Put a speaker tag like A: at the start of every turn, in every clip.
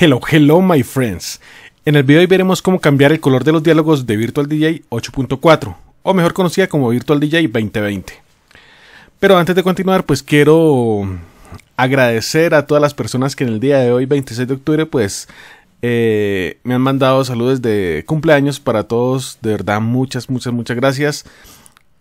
A: Hello, hello my friends. En el video de hoy veremos cómo cambiar el color de los diálogos de Virtual DJ 8.4, o mejor conocida como Virtual DJ 2020. Pero antes de continuar, pues quiero agradecer a todas las personas que en el día de hoy, 26 de octubre, pues eh, me han mandado saludos de cumpleaños para todos. De verdad, muchas, muchas, muchas gracias.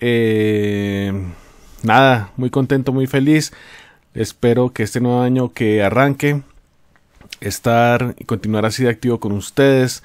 A: Eh, nada, muy contento, muy feliz. Espero que este nuevo año que arranque estar y continuar así de activo con ustedes,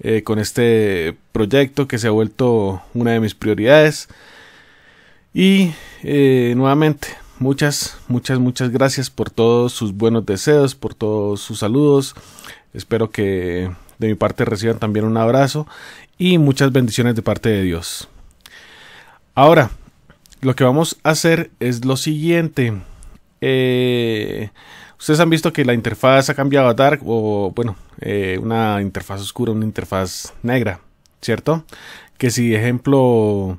A: eh, con este proyecto que se ha vuelto una de mis prioridades. Y eh, nuevamente, muchas, muchas, muchas gracias por todos sus buenos deseos, por todos sus saludos. Espero que de mi parte reciban también un abrazo y muchas bendiciones de parte de Dios. Ahora, lo que vamos a hacer es lo siguiente. Eh, Ustedes han visto que la interfaz ha cambiado a Dark o, bueno, eh, una interfaz oscura, una interfaz negra, ¿cierto? Que si, ejemplo,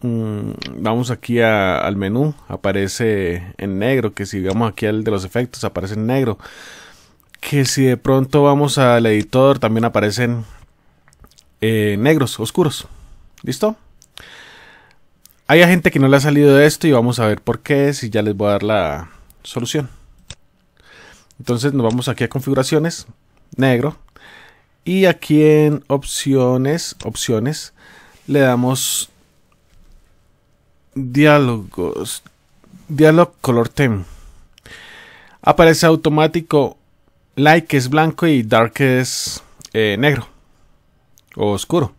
A: mm, vamos aquí al menú, aparece en negro, que si vamos aquí al de los efectos, aparece en negro. Que si de pronto vamos al editor, también aparecen eh, negros, oscuros. ¿Listo? Hay gente que no le ha salido de esto y vamos a ver por qué, si ya les voy a dar la solución. Entonces nos vamos aquí a configuraciones, negro. Y aquí en opciones, opciones, le damos diálogos, diálogo color theme. Aparece automático light que es blanco y dark que es eh, negro o oscuro.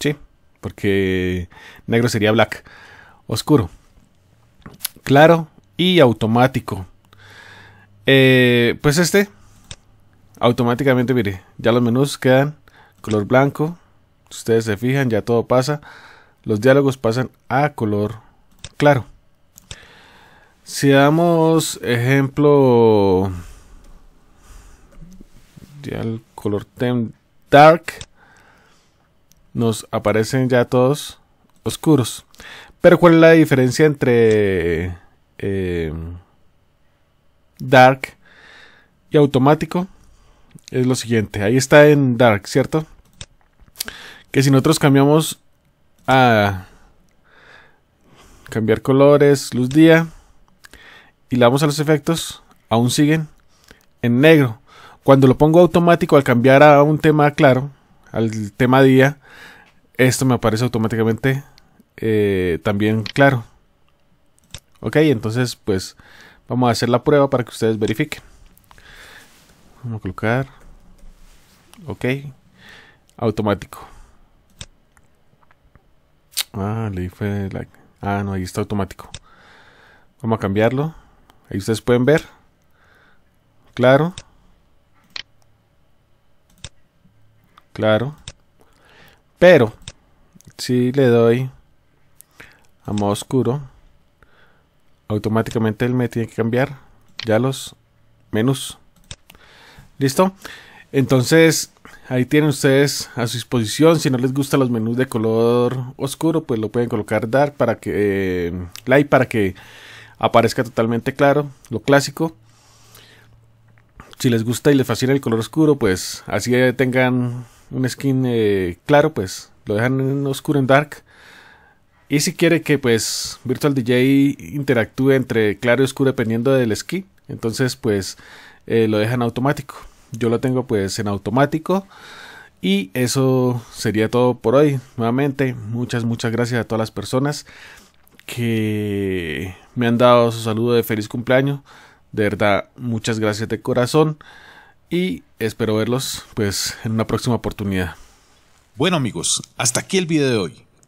A: Sí, porque negro sería black, oscuro, claro y automático. Eh, pues este, automáticamente, mire, ya los menús quedan color blanco. ustedes se fijan, ya todo pasa. Los diálogos pasan a color claro. Si damos ejemplo, ya el color tem dark, nos aparecen ya todos oscuros. Pero ¿cuál es la diferencia entre... Eh, Dark y automático es lo siguiente. Ahí está en Dark, ¿cierto? Que si nosotros cambiamos a cambiar colores, luz día y le vamos a los efectos, aún siguen en negro. Cuando lo pongo automático al cambiar a un tema claro, al tema día, esto me aparece automáticamente eh, también claro. Ok, entonces pues Vamos a hacer la prueba para que ustedes verifiquen. Vamos a colocar. Ok. Automático. Ah, le fue like. Ah, no, ahí está automático. Vamos a cambiarlo. Ahí ustedes pueden ver. Claro. Claro. Pero, si le doy a modo oscuro, automáticamente él me tiene que cambiar ya los menús. ¿Listo? Entonces, ahí tienen ustedes a su disposición. Si no les gustan los menús de color oscuro, pues lo pueden colocar dark para que eh, light para que aparezca totalmente claro, lo clásico. Si les gusta y les fascina el color oscuro, pues así tengan un skin eh, claro, pues lo dejan en oscuro en dark y si quiere que pues Virtual DJ interactúe entre claro y oscuro dependiendo del esquí. entonces pues eh, lo dejan automático. Yo lo tengo pues en automático. Y eso sería todo por hoy. Nuevamente, muchas, muchas gracias a todas las personas que me han dado su saludo de feliz cumpleaños. De verdad, muchas gracias de corazón y espero verlos pues en una próxima oportunidad. Bueno amigos, hasta aquí el video de hoy.